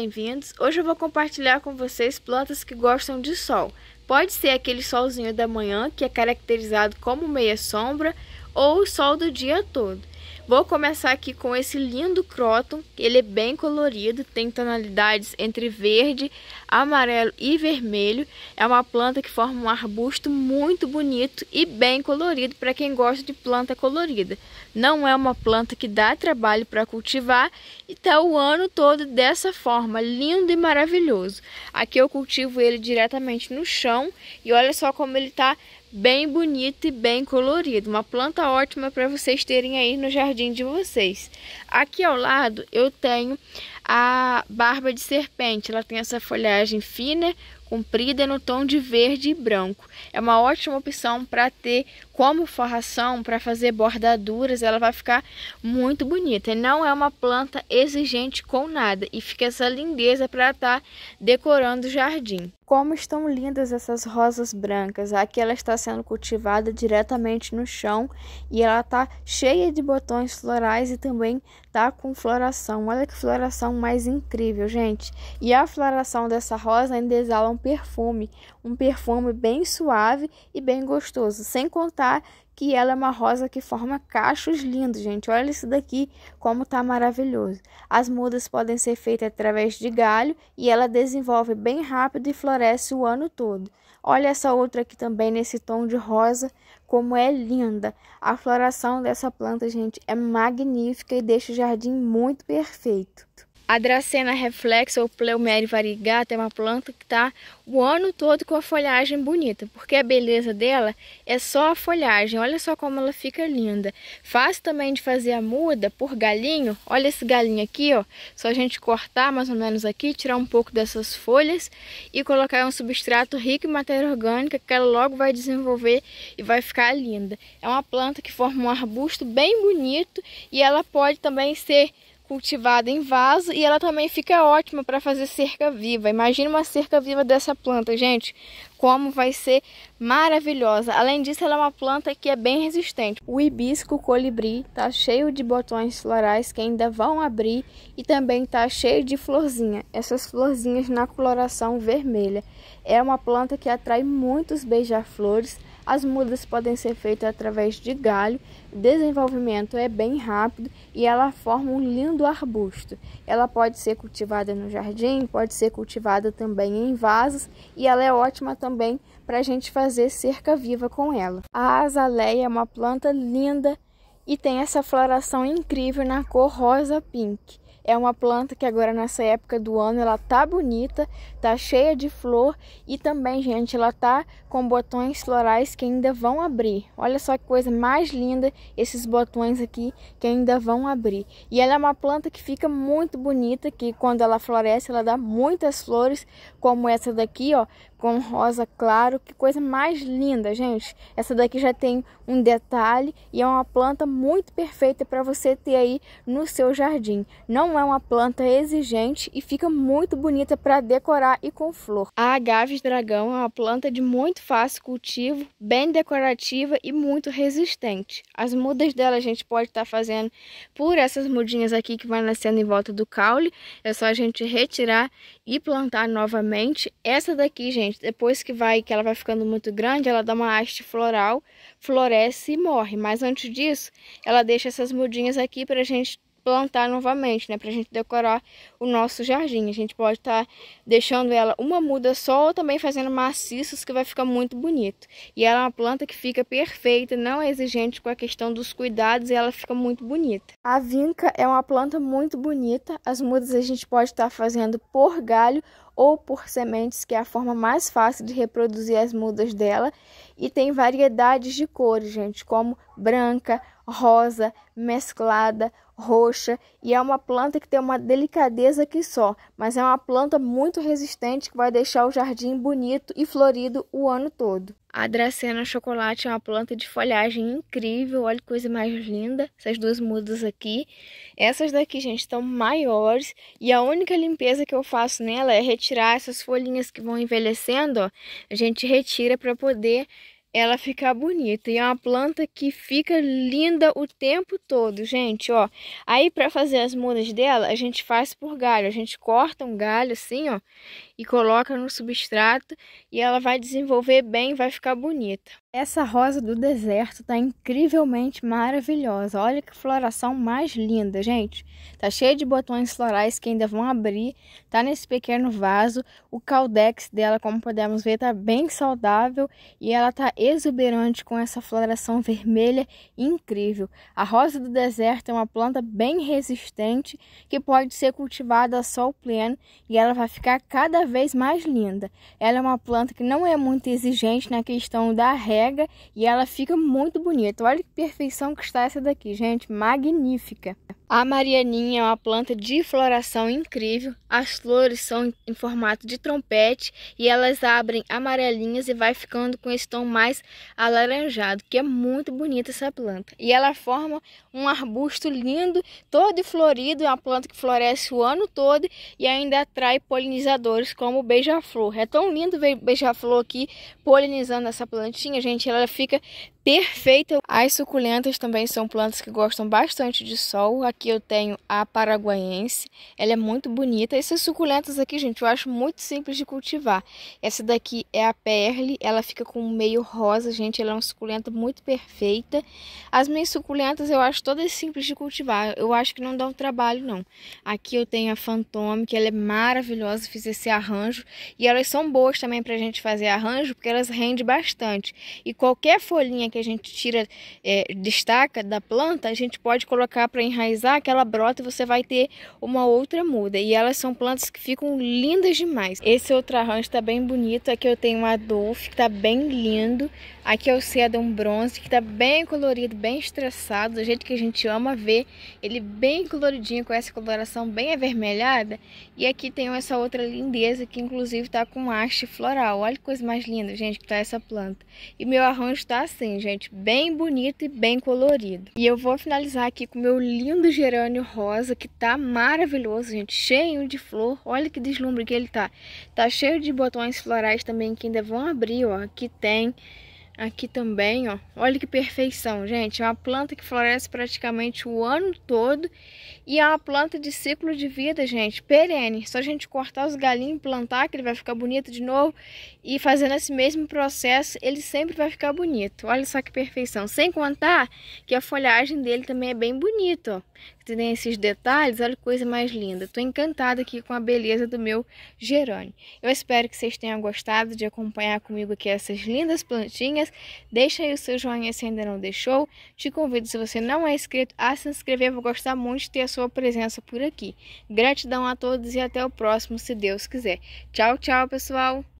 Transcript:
bem-vindos! Hoje eu vou compartilhar com vocês plantas que gostam de sol. Pode ser aquele solzinho da manhã, que é caracterizado como meia sombra, ou o sol do dia todo. Vou começar aqui com esse lindo croton, ele é bem colorido, tem tonalidades entre verde, amarelo e vermelho. É uma planta que forma um arbusto muito bonito e bem colorido para quem gosta de planta colorida. Não é uma planta que dá trabalho para cultivar e tá o ano todo dessa forma, lindo e maravilhoso. Aqui eu cultivo ele diretamente no chão e olha só como ele está bem bonito e bem colorido. Uma planta ótima para vocês terem aí no jardim de vocês. Aqui ao lado eu tenho a barba de serpente. Ela tem essa folhagem fina, comprida, no tom de verde e branco. É uma ótima opção para ter como forração para fazer bordaduras, ela vai ficar muito bonita. Não é uma planta exigente com nada e fica essa lindeza para estar tá decorando o jardim. Como estão lindas essas rosas brancas. Aqui ela está sendo cultivada diretamente no chão e ela está cheia de botões florais e também tá com floração. Olha que floração mais incrível, gente. E a floração dessa rosa ainda exala um perfume, um perfume bem suave e bem gostoso, sem contar que ela é uma rosa que forma cachos lindos, gente. Olha isso daqui, como tá maravilhoso. As mudas podem ser feitas através de galho e ela desenvolve bem rápido e floresce o ano todo. Olha essa outra aqui também nesse tom de rosa, como é linda. A floração dessa planta, gente, é magnífica e deixa o jardim muito perfeito. A Dracena reflexa ou Pleumere variegata é uma planta que está o ano todo com a folhagem bonita, porque a beleza dela é só a folhagem. Olha só como ela fica linda. Fácil também de fazer a muda por galinho. Olha esse galinho aqui, ó. Só a gente cortar mais ou menos aqui, tirar um pouco dessas folhas e colocar um substrato rico em matéria orgânica que ela logo vai desenvolver e vai ficar linda. É uma planta que forma um arbusto bem bonito e ela pode também ser cultivada em vaso e ela também fica ótima para fazer cerca viva. Imagina uma cerca viva dessa planta, gente como vai ser maravilhosa. Além disso, ela é uma planta que é bem resistente. O hibisco colibri tá cheio de botões florais que ainda vão abrir e também tá cheio de florzinha. Essas florzinhas na coloração vermelha. É uma planta que atrai muitos beija-flores. As mudas podem ser feitas através de galho, desenvolvimento é bem rápido e ela forma um lindo arbusto. Ela pode ser cultivada no jardim, pode ser cultivada também em vasos e ela é ótima também também para a gente fazer cerca viva com ela. A azaleia é uma planta linda e tem essa floração incrível na cor rosa pink. É uma planta que agora nessa época do ano ela tá bonita, tá cheia de flor e também, gente, ela tá com botões florais que ainda vão abrir. Olha só que coisa mais linda esses botões aqui que ainda vão abrir. E ela é uma planta que fica muito bonita, que quando ela floresce, ela dá muitas flores, como essa daqui, ó, com rosa claro. Que coisa mais linda, gente. Essa daqui já tem um detalhe e é uma planta muito perfeita para você ter aí no seu jardim. Não é uma planta exigente e fica muito bonita para decorar e com flor. A agave dragão é uma planta de muito fácil cultivo, bem decorativa e muito resistente. As mudas dela a gente pode estar tá fazendo por essas mudinhas aqui que vai nascendo em volta do caule. É só a gente retirar e plantar novamente. Essa daqui, gente, depois que vai que ela vai ficando muito grande, ela dá uma haste floral, floresce e morre. Mas antes disso, ela deixa essas mudinhas aqui para a gente plantar novamente, né? Pra gente decorar o nosso jardim. A gente pode estar tá deixando ela uma muda só ou também fazendo maciços que vai ficar muito bonito. E ela é uma planta que fica perfeita, não é exigente com a questão dos cuidados e ela fica muito bonita. A vinca é uma planta muito bonita. As mudas a gente pode estar tá fazendo por galho ou por sementes, que é a forma mais fácil de reproduzir as mudas dela. E tem variedades de cores, gente, como branca, rosa, mesclada, roxa. E é uma planta que tem uma delicadeza que só, mas é uma planta muito resistente que vai deixar o jardim bonito e florido o ano todo. A Dracena Chocolate é uma planta de folhagem incrível, olha que coisa mais linda, essas duas mudas aqui. Essas daqui, gente, estão maiores e a única limpeza que eu faço nela é retirar essas folhinhas que vão envelhecendo, ó. A gente retira para poder ela ficar bonita. E é uma planta que fica linda o tempo todo, gente, ó. Aí para fazer as mudas dela, a gente faz por galho. A gente corta um galho assim, ó, e coloca no substrato e ela vai desenvolver bem, vai ficar bonita. Essa rosa do deserto tá incrivelmente maravilhosa. Olha que floração mais linda, gente. Tá cheia de botões florais que ainda vão abrir. Tá nesse pequeno vaso. O caldex dela, como podemos ver, tá bem saudável e ela tá exuberante com essa floração vermelha incrível. A rosa do deserto é uma planta bem resistente que pode ser cultivada a sol pleno e ela vai ficar cada vez mais linda. Ela é uma planta que não é muito exigente na questão da rega e ela fica muito bonita. Olha que perfeição que está essa daqui, gente, magnífica. A marianinha é uma planta de floração incrível. As flores são em formato de trompete e elas abrem amarelinhas e vai ficando com esse tom mais alaranjado, que é muito bonita essa planta. E ela forma um arbusto lindo, todo florido, é uma planta que floresce o ano todo e ainda atrai polinizadores como o beija-flor. É tão lindo ver beija-flor aqui polinizando essa plantinha, gente. Ela fica perfeita. As suculentas também são plantas que gostam bastante de sol. Aqui eu tenho a paraguaiense, ela é muito bonita. Essas suculentas aqui, gente, eu acho muito simples de cultivar. Essa daqui é a perle, ela fica com meio rosa, gente, ela é uma suculenta muito perfeita. As minhas suculentas eu acho todas simples de cultivar, eu acho que não dá um trabalho não. Aqui eu tenho a fantôme, que ela é maravilhosa, fiz esse arranjo. E elas são boas também pra gente fazer arranjo, porque elas rendem bastante. E qualquer folhinha que a gente tira, é, destaca da planta, a gente pode colocar para enraizar, aquela brota e você vai ter uma outra muda. E elas são plantas que ficam lindas demais. Esse outro arranjo está bem bonito. Aqui eu tenho um Adolfo, que está bem lindo. Aqui é o Cedum Bronze, que está bem colorido, bem estressado, do jeito que a gente ama ver. Ele bem coloridinho, com essa coloração bem avermelhada. E aqui tem essa outra lindeza, que inclusive está com haste floral. Olha que coisa mais linda, gente, que está essa planta. E meu arranjo está assim, gente, bem bonito e bem colorido. E eu vou finalizar aqui com meu lindo gerânio rosa, que tá maravilhoso, gente, cheio de flor. Olha que deslumbre que ele tá. Tá cheio de botões florais também que ainda vão abrir, ó. que tem Aqui também, ó. Olha que perfeição, gente. É uma planta que floresce praticamente o ano todo. E é uma planta de ciclo de vida, gente, perene. Só a gente cortar os galinhos, plantar, que ele vai ficar bonito de novo. E fazendo esse mesmo processo, ele sempre vai ficar bonito. Olha só que perfeição. Sem contar que a folhagem dele também é bem bonita, ó que tem esses detalhes, olha que coisa mais linda. Estou encantada aqui com a beleza do meu gerânio. Eu espero que vocês tenham gostado de acompanhar comigo aqui essas lindas plantinhas. Deixa aí o seu joinha se ainda não deixou. Te convido, se você não é inscrito, a se inscrever. vou gostar muito de ter a sua presença por aqui. Gratidão a todos e até o próximo, se Deus quiser. Tchau, tchau, pessoal!